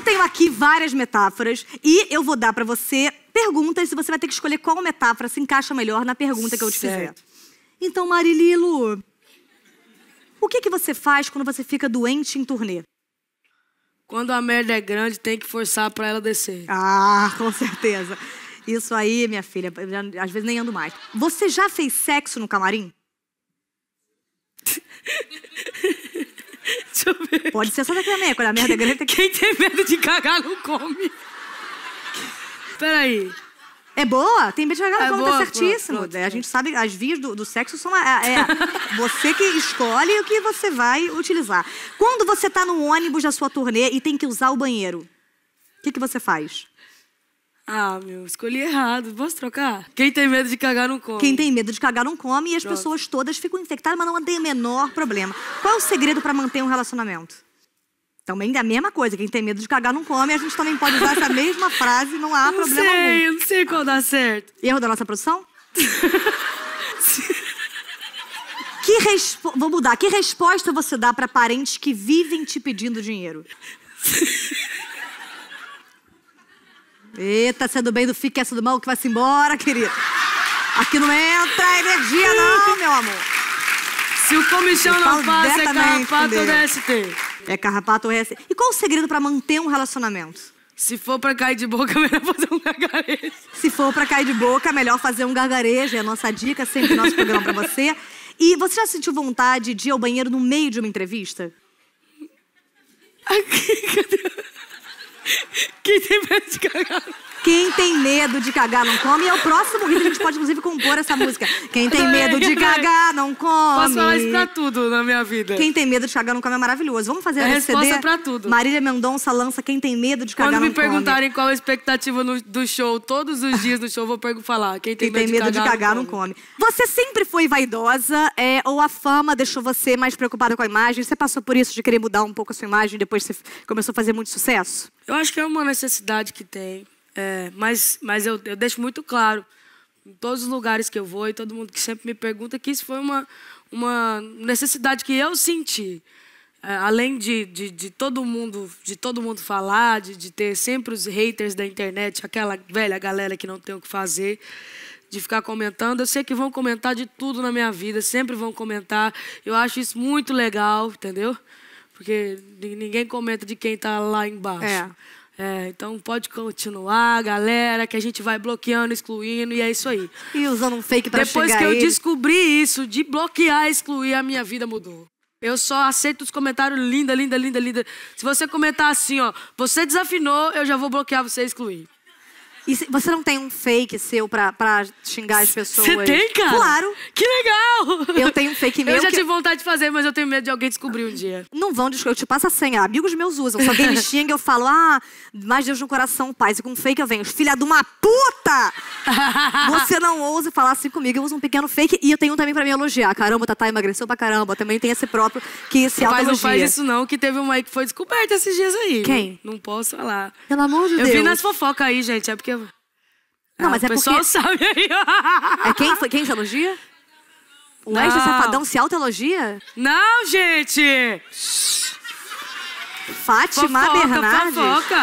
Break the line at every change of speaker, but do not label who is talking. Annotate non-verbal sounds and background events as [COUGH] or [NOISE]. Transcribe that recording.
Eu tenho aqui várias metáforas e eu vou dar para você perguntas e você vai ter que escolher qual metáfora se encaixa melhor na pergunta que eu te certo. fizer. Então, Marililo, o que, que você faz quando você fica doente em turnê? Quando a merda é grande, tem que forçar para ela descer. Ah, [LAUGHS] com certeza. Isso aí, minha filha, às vezes nem ando mais. Você já fez sexo no camarim? [LAUGHS] Deixa eu ver. Pode ser só daqui também, quando a merda é grande. Quem tem
medo de cagar não come.
Peraí. É boa? Tem medo de cagar não é come, tá boa, tá certíssimo. Pronto, pronto. A gente sabe, as vias do, do sexo são. é, [LAUGHS] você que escolhe o que você vai utilizar. Quando você tá no ônibus da sua turnê e tem que usar o banheiro, o que, que você faz?
Ah, meu, escolhi errado. Posso trocar? Quem tem medo de cagar não come. Quem tem medo de
cagar não come e as pessoas todas ficam infectadas, mas não tem o menor problema. Qual é o segredo para manter um relacionamento? Também é a mesma coisa. Quem tem medo de cagar não come. A gente também pode usar essa mesma [LAUGHS] frase, não há não problema sei, algum. Eu não sei qual dá certo. Erro da nossa produção? [LAUGHS] que respo... Vou mudar. Que resposta você dá para parentes que vivem te pedindo dinheiro? [LAUGHS] Eita, sendo bem do fique é essa do mal que vai-se embora, querido. Aqui não entra energia não, meu amor. Se o comichão não passa, é carrapato ou DST. É carrapato ou DST. E qual o segredo pra manter um relacionamento? Se for pra cair de boca, [LAUGHS] é melhor fazer um gargarejo. Se for pra cair de boca, é melhor fazer um gargarejo. É a nossa dica, sempre nosso programa pra você. E você já sentiu vontade de ir ao banheiro no meio de uma entrevista? Aqui, cadê? [LAUGHS] Quem tem medo de cagar? Quem tem medo de cagar não come é o próximo hit. A gente pode, inclusive, compor essa música. Quem tem medo de cagar não come. Posso falar isso pra
tudo na minha
vida. Quem tem medo de cagar não come é maravilhoso. Vamos fazer é a resposta CD? pra tudo. Marília Mendonça lança Quem tem medo de cagar Quando não come. Quando me
perguntarem qual a expectativa no, do show, todos os dias do show, vou falar. Quem tem, Quem medo, tem medo de, cagar, de cagar não, come. não,
come. Você sempre foi vaidosa é, ou a fama deixou você mais preocupada com a imagem? Você passou por isso de querer mudar um pouco a sua imagem depois você começou a fazer muito sucesso?
Eu acho que é uma necessidade que tem, é, mas, mas eu, eu, deixo muito claro, em todos os lugares que eu vou e todo mundo que sempre me pergunta, que isso foi uma, uma necessidade que eu senti. É, além de, de, de, todo mundo de todo mundo falar, de, de ter sempre os haters da internet, aquela velha galera que não tem o que fazer, de ficar comentando. Eu sei que vão comentar de tudo na minha vida, sempre vão comentar. Eu acho isso muito legal, entendeu? Porque ninguém comenta de quem está lá embaixo. É. É, então pode continuar, galera, que a gente vai bloqueando, excluindo e é isso aí. E usando um fake para Depois que eu ele. descobri isso, de bloquear, excluir, a minha vida mudou. Eu só aceito os comentários linda, linda, linda, linda. Se você comentar assim, ó,
você desafinou, eu já vou bloquear você e excluir. E você não tem um fake seu pra, pra xingar as pessoas? Você tem, cara? Claro. Que legal! Eu tenho um fake meu. Eu já que... tive vontade de fazer, mas eu tenho medo de alguém descobrir um dia. Não vão descobrir. Eu te passo a senha. Amigos meus usam. Se alguém me [LAUGHS] xinga, eu falo, ah, mais Deus no coração, paz. E com um fake eu venho, filha de uma puta! você não ousa falar assim comigo. Eu uso um pequeno fake e eu tenho um também pra me elogiar. Caramba, Tatá emagreceu pra caramba. Também tem esse próprio que se autoelogia. Mas não faz isso
não, que teve uma aí que foi descoberta esses dias aí. Quem? Não, não posso falar.
Pelo amor de eu Deus. Eu vi nas
fofocas aí, gente. É porque
não, ah, mas é o pessoal porque... [LAUGHS] sabe aí. é quem, foi, quem se elogia? É
o ex do Safadão
se autoelogia? Não, gente! Fátima fofoca, Bernardes. Fofoca.